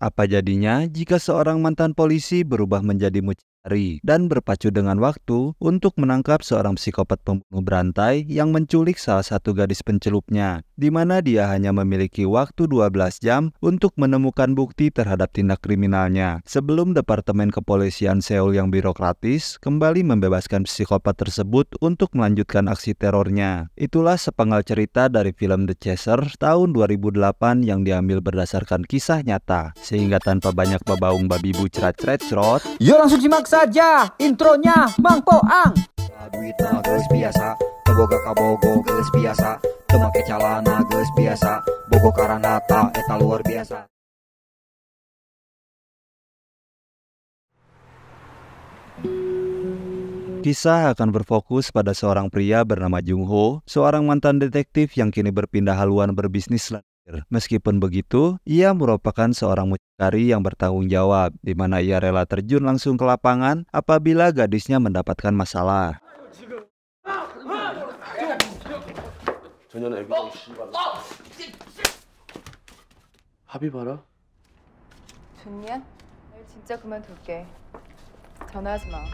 Apa jadinya jika seorang mantan polisi berubah menjadi hari dan berpacu dengan waktu untuk menangkap seorang psikopat pembunuh berantai yang menculik salah satu gadis pencelupnya, di mana dia hanya memiliki waktu 12 jam untuk menemukan bukti terhadap tindak kriminalnya sebelum Departemen Kepolisian Seoul yang birokratis kembali membebaskan psikopat tersebut untuk melanjutkan aksi terornya. Itulah sepenggal cerita dari film The Chaser tahun 2008 yang diambil berdasarkan kisah nyata, sehingga tanpa banyak babaung babi bucerat cerat-cerat, yo langsung simak saja intronya Mang Poang. Duit mah geus biasa, teboga kabogo geus biasa, make calana geus biasa, bogo karanata eta luar biasa. Kisah akan berfokus pada seorang pria bernama Jung Ho, seorang mantan detektif yang kini berpindah haluan berbisnis Meskipun begitu, ia merupakan seorang mucikari yang bertanggung jawab, di mana ia rela terjun langsung ke lapangan apabila gadisnya mendapatkan masalah. 합의 전화하지 마.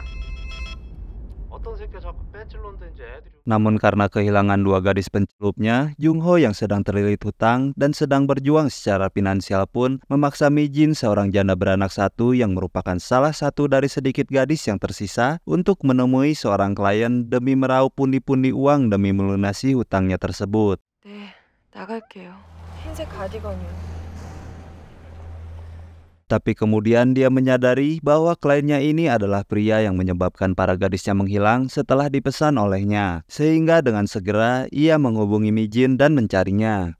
Namun karena kehilangan dua gadis pencelupnya, Ho yang sedang terlilit hutang dan sedang berjuang secara finansial pun memaksa Mi Jin seorang janda beranak satu yang merupakan salah satu dari sedikit gadis yang tersisa untuk menemui seorang klien demi meraup pundi-pundi uang demi melunasi hutangnya tersebut. 네, tapi kemudian dia menyadari bahwa kliennya ini adalah pria yang menyebabkan para gadisnya menghilang setelah dipesan olehnya. Sehingga dengan segera ia menghubungi Mijin dan mencarinya.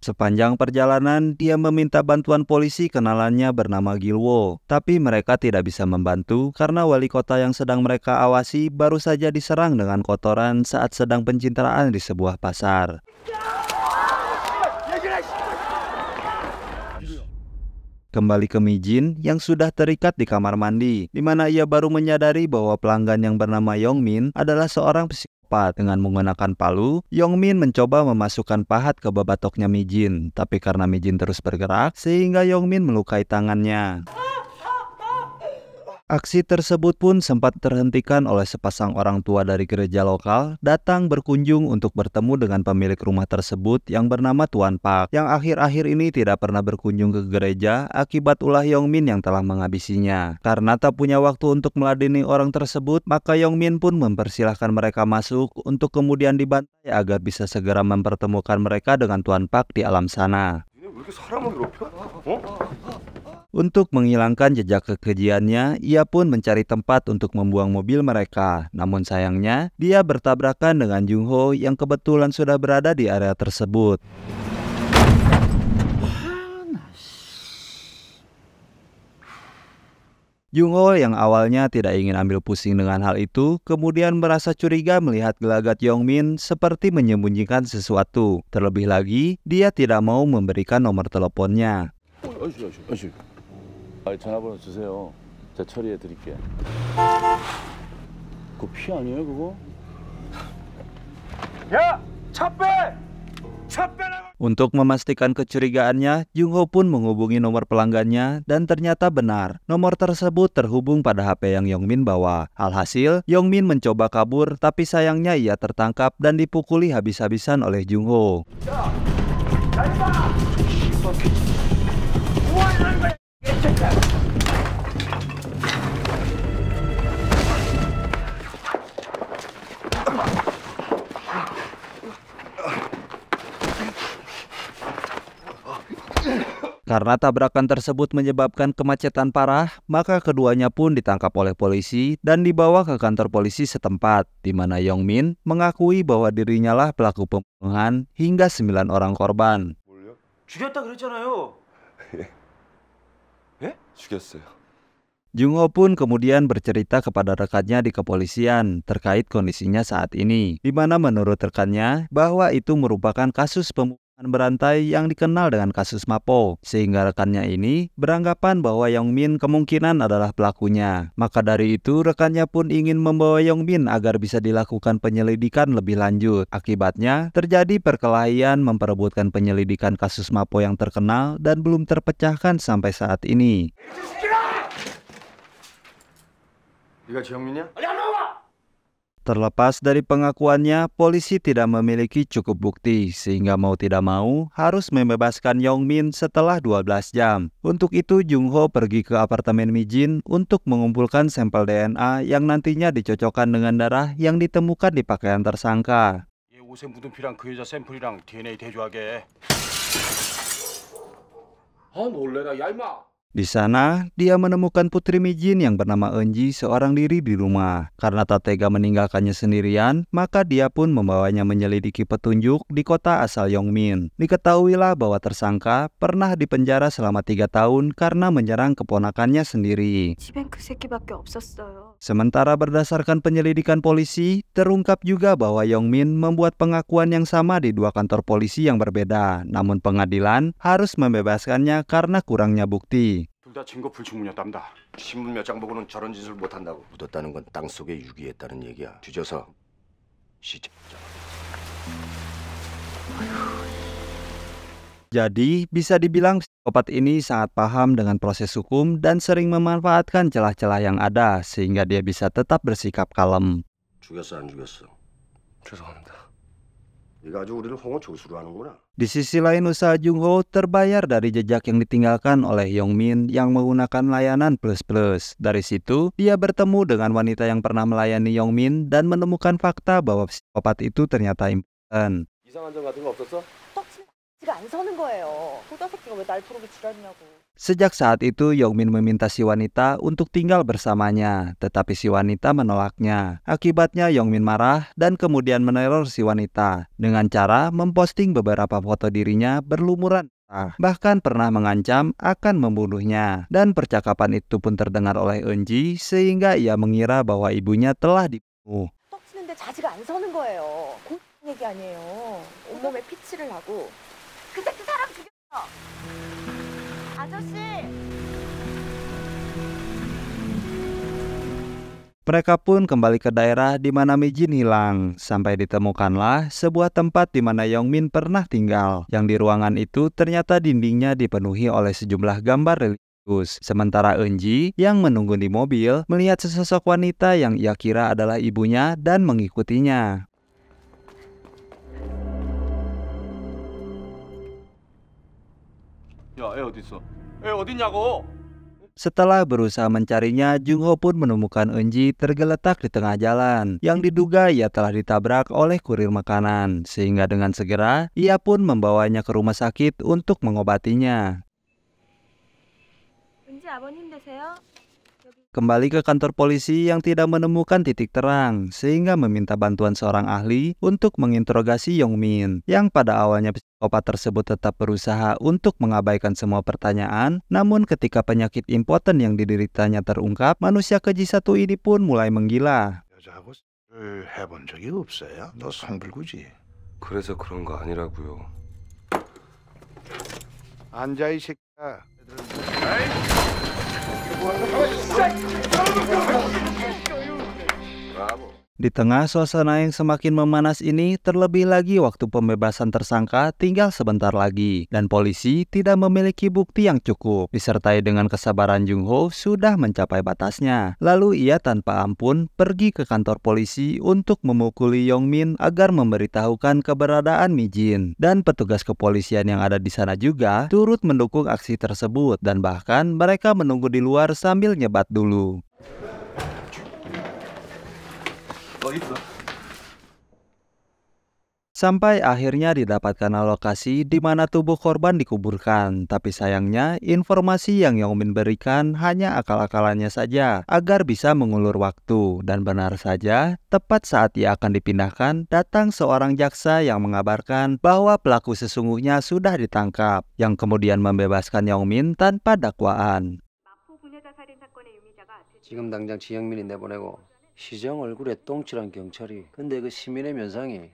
Sepanjang perjalanan, dia meminta bantuan polisi kenalannya bernama Gilwo, tapi mereka tidak bisa membantu karena wali kota yang sedang mereka awasi baru saja diserang dengan kotoran saat sedang pencitraan di sebuah pasar. kembali ke Mijin yang sudah terikat di kamar mandi, di mana ia baru menyadari bahwa pelanggan yang bernama Yongmin adalah seorang psik tepat dengan menggunakan palu, Yongmin mencoba memasukkan pahat ke babatoknya Mijin, tapi karena Mijin terus bergerak, sehingga Yongmin melukai tangannya. Aksi tersebut pun sempat terhentikan oleh sepasang orang tua dari gereja lokal datang berkunjung untuk bertemu dengan pemilik rumah tersebut yang bernama Tuan Pak yang akhir-akhir ini tidak pernah berkunjung ke gereja akibat ulah Yong Min yang telah menghabisinya. Karena tak punya waktu untuk meladeni orang tersebut, maka Yong Min pun mempersilahkan mereka masuk untuk kemudian dibantai agar bisa segera mempertemukan mereka dengan Tuan Pak di alam sana. Ini untuk menghilangkan jejak kekejiannya, ia pun mencari tempat untuk membuang mobil mereka. Namun sayangnya, dia bertabrakan dengan Jung Ho yang kebetulan sudah berada di area tersebut. Jung Ho yang awalnya tidak ingin ambil pusing dengan hal itu, kemudian merasa curiga melihat gelagat Yong Min seperti menyembunyikan sesuatu. Terlebih lagi, dia tidak mau memberikan nomor teleponnya. Oh, oh, oh, 아니 전화번호 주세요. 제가 처리해 드릴게. 그거 피 아니에요 그거? 빼! 차 Untuk memastikan kecurigaannya, Jung Ho pun menghubungi nomor pelanggannya dan ternyata benar. Nomor tersebut terhubung pada HP yang Yong Min bawa. Alhasil, Yong Min mencoba kabur tapi sayangnya ia tertangkap dan dipukuli habis-habisan oleh Jungho. Ya. ya, ya. ya karena tabrakan tersebut menyebabkan kemacetan parah, maka keduanya pun ditangkap oleh polisi dan dibawa ke kantor polisi setempat, di mana Yong Min mengakui bahwa dirinya lah pelaku pembunuhan hingga 9 orang korban. Jungho pun kemudian bercerita kepada rekannya di kepolisian terkait kondisinya saat ini, di mana menurut rekannya bahwa itu merupakan kasus pembunuhan berantai yang dikenal dengan kasus Mapo, sehingga rekannya ini beranggapan bahwa Yong Min kemungkinan adalah pelakunya. Maka dari itu rekannya pun ingin membawa Yong Min agar bisa dilakukan penyelidikan lebih lanjut. Akibatnya terjadi perkelahian memperebutkan penyelidikan kasus Mapo yang terkenal dan belum terpecahkan sampai saat ini. Terlepas dari pengakuannya, polisi tidak memiliki cukup bukti sehingga mau tidak mau harus membebaskan Yong Min setelah 12 jam. Untuk itu Jung Ho pergi ke apartemen Mi Jin untuk mengumpulkan sampel DNA yang nantinya dicocokkan dengan darah yang ditemukan di pakaian tersangka. Ya, di sana, dia menemukan Putri Mijin yang bernama Enji seorang diri di rumah. Karena tak tega meninggalkannya sendirian, maka dia pun membawanya menyelidiki petunjuk di kota asal Yongmin. Diketahuilah bahwa tersangka pernah dipenjara selama tiga tahun karena menyerang keponakannya sendiri. Sementara berdasarkan penyelidikan polisi, terungkap juga bahwa Yongmin membuat pengakuan yang sama di dua kantor polisi yang berbeda. Namun pengadilan harus membebaskannya karena kurangnya bukti. 불충분이었답니다. 신문 몇장 보고는 저런 짓을 못한다고. 묻었다는 건 땅속에 유기했다는 얘기야. 뒤져서 시작. Jadi, bisa dibilang psikopat ini sangat paham dengan proses hukum dan sering memanfaatkan celah-celah yang ada sehingga dia bisa tetap bersikap kalem. 죽였어 안 죽였어? 죄송합니다. Di sisi lain usaha Jung Ho terbayar dari jejak yang ditinggalkan oleh Yong Min yang menggunakan layanan Plus Plus. Dari situ, dia bertemu dengan wanita yang pernah melayani Yong Min dan menemukan fakta bahwa psikopat itu ternyata impian. Sejak saat itu, Yongmin meminta si wanita untuk tinggal bersamanya, tetapi si wanita menolaknya. Akibatnya, Yongmin marah dan kemudian meneror si wanita dengan cara memposting beberapa foto dirinya berlumuran bahkan pernah mengancam akan membunuhnya. Dan percakapan itu pun terdengar oleh Eunji sehingga ia mengira bahwa ibunya telah dibunuh. 아저씨! Mereka pun kembali ke daerah di mana Mijin hilang, sampai ditemukanlah sebuah tempat di mana Yongmin pernah tinggal, yang di ruangan itu ternyata dindingnya dipenuhi oleh sejumlah gambar religius. Sementara Eunji yang menunggu di mobil melihat sesosok wanita yang ia kira adalah ibunya dan mengikutinya. Ya, eh, di sana. Eh, Setelah berusaha mencarinya, Jung Ho pun menemukan Eunji tergeletak di tengah jalan yang diduga ia telah ditabrak oleh kurir makanan. Sehingga dengan segera, ia pun membawanya ke rumah sakit untuk mengobatinya. kembali ke kantor polisi yang tidak menemukan titik terang, sehingga meminta bantuan seorang ahli untuk menginterogasi Yong Min yang pada awalnya Opa tersebut tetap berusaha untuk mengabaikan semua pertanyaan, namun ketika penyakit impoten yang dideritanya terungkap, manusia keji satu ini pun mulai menggila. Bravo. Di tengah suasana yang semakin memanas ini, terlebih lagi waktu pembebasan tersangka tinggal sebentar lagi, dan polisi tidak memiliki bukti yang cukup, disertai dengan kesabaran Jung Ho sudah mencapai batasnya. Lalu ia tanpa ampun pergi ke kantor polisi untuk memukuli Yong Min agar memberitahukan keberadaan Mi Jin. Dan petugas kepolisian yang ada di sana juga turut mendukung aksi tersebut, dan bahkan mereka menunggu di luar sambil nyebat dulu. itu. Sampai akhirnya didapatkan lokasi di mana tubuh korban dikuburkan. Tapi sayangnya, informasi yang Yongmin berikan hanya akal-akalannya saja agar bisa mengulur waktu. Dan benar saja, tepat saat ia akan dipindahkan, datang seorang jaksa yang mengabarkan bahwa pelaku sesungguhnya sudah ditangkap, yang kemudian membebaskan Yongmin tanpa dakwaan. 지금 당장 지영민이 내보내고 시장 얼굴에 똥칠한 경찰이 근데 그 시민의 면상이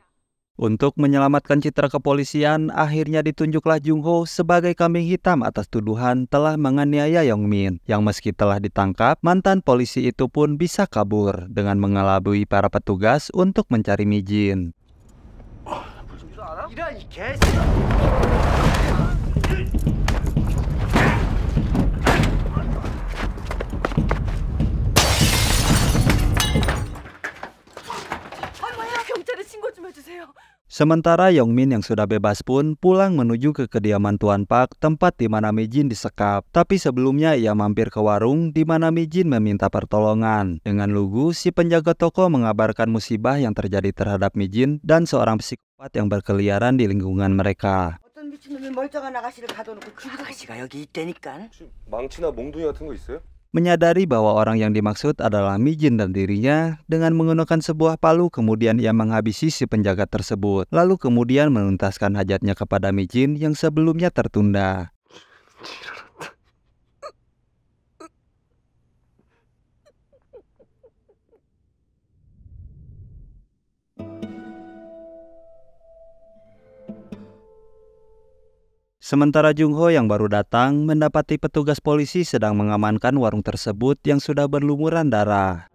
untuk menyelamatkan citra kepolisian, akhirnya ditunjuklah Jung Ho sebagai kambing hitam atas tuduhan telah menganiaya Yong Min, yang meski telah ditangkap, mantan polisi itu pun bisa kabur dengan mengelabui para petugas untuk mencari Mijin. Sementara Yongmin yang sudah bebas pun pulang menuju ke kediaman Tuan Pak, tempat di mana Mijin disekap. Tapi sebelumnya ia mampir ke warung di mana Mijin meminta pertolongan. Dengan lugu, si penjaga toko mengabarkan musibah yang terjadi terhadap Mijin dan seorang psikopat yang berkeliaran di lingkungan mereka. 멀쩡한 아가씨를 가둬놓고 그 아가씨가 여기 망치나 몽둥이 같은 거 있어요? menyadari bahwa orang yang dimaksud adalah Mijin dan dirinya dengan menggunakan sebuah palu kemudian ia menghabisi si penjaga tersebut lalu kemudian menuntaskan hajatnya kepada Mijin yang sebelumnya tertunda. Sementara Jung Ho yang baru datang mendapati petugas polisi sedang mengamankan warung tersebut yang sudah berlumuran darah.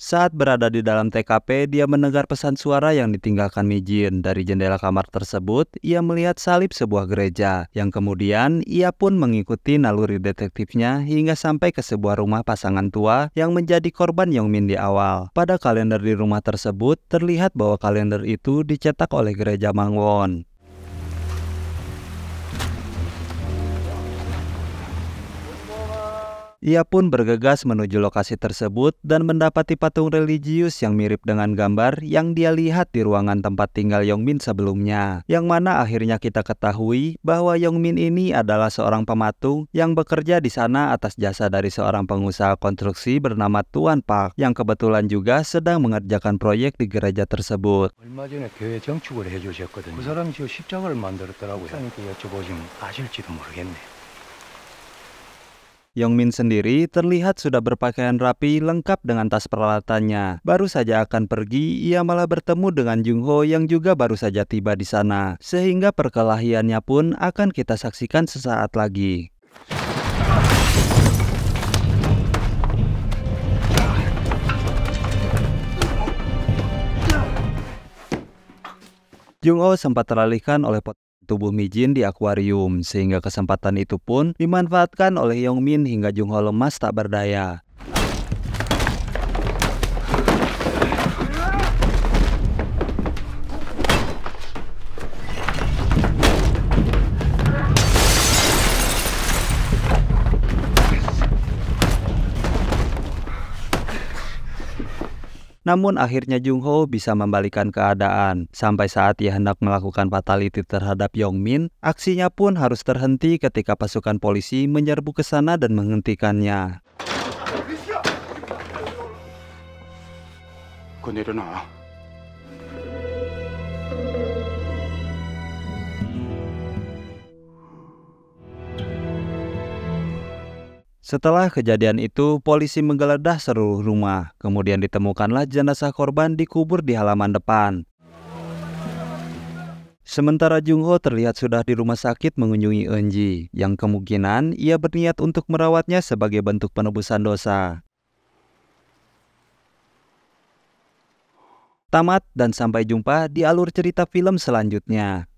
Saat berada di dalam TKP, dia mendengar pesan suara yang ditinggalkan Mijin. Dari jendela kamar tersebut, ia melihat salib sebuah gereja, yang kemudian ia pun mengikuti naluri detektifnya hingga sampai ke sebuah rumah pasangan tua yang menjadi korban Yongmin di awal. Pada kalender di rumah tersebut, terlihat bahwa kalender itu dicetak oleh gereja Mangwon. Ia pun bergegas menuju lokasi tersebut dan mendapati patung religius yang mirip dengan gambar yang dia lihat di ruangan tempat tinggal Yongmin sebelumnya. Yang mana akhirnya kita ketahui bahwa Yongmin ini adalah seorang pematung yang bekerja di sana atas jasa dari seorang pengusaha konstruksi bernama Tuan Park yang kebetulan juga sedang mengerjakan proyek di gereja tersebut. Yongmin sendiri terlihat sudah berpakaian rapi lengkap dengan tas peralatannya. Baru saja akan pergi, ia malah bertemu dengan Jungho yang juga baru saja tiba di sana. Sehingga perkelahiannya pun akan kita saksikan sesaat lagi. Jung Ho sempat teralihkan oleh pot tubuh Mijin di akuarium sehingga kesempatan itu pun dimanfaatkan oleh Yongmin hingga Jung Ho lemas tak berdaya. Namun akhirnya Jung Ho bisa membalikan keadaan. Sampai saat ia hendak melakukan fatality terhadap Yong Min, aksinya pun harus terhenti ketika pasukan polisi menyerbu ke sana dan menghentikannya. Setelah kejadian itu, polisi menggeledah seluruh rumah, kemudian ditemukanlah jenazah korban dikubur di halaman depan. Sementara Jung-ho terlihat sudah di rumah sakit mengunjungi Eunji, yang kemungkinan ia berniat untuk merawatnya sebagai bentuk penebusan dosa. Tamat dan sampai jumpa di alur cerita film selanjutnya.